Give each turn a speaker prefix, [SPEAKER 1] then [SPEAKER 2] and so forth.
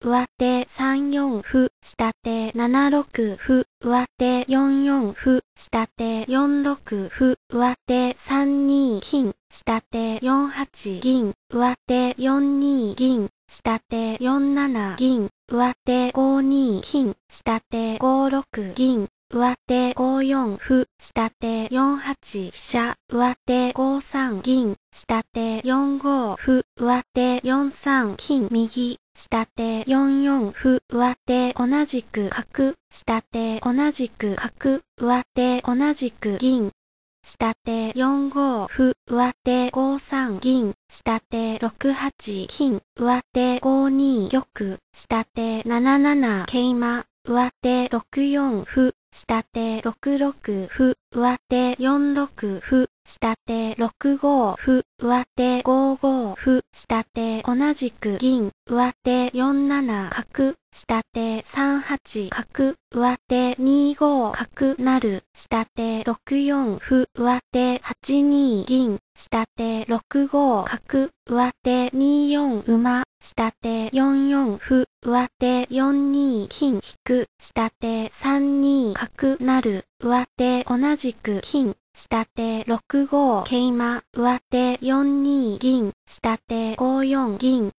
[SPEAKER 1] 上手3四歩、下手7六歩、上手4四歩、下手4六歩、上手3二金、下手4八銀、上手4二銀、下手4七銀、上手5二金、下手5六銀、上手5四歩、下手4八飛車、上手5三銀、下手4五歩、上手4三金、右。下手4四歩、上手同じく角、下手同じく角、上手同じく銀。下手4五歩、上手5三銀、下手6八金、上手5二玉、下手7七桂馬、上手6四歩、下手6六歩、上手4六歩、下手6五歩、上手5五歩、下手同じく銀、上手4七角、下手3八角、上手2五角なる、下手6四歩、上手8二銀、下手6五角、上手2四馬、下手4四歩、上手4二金引く、下手3二くなる、上手同じく金、下手6五桂馬、上手4二銀、下手5四銀、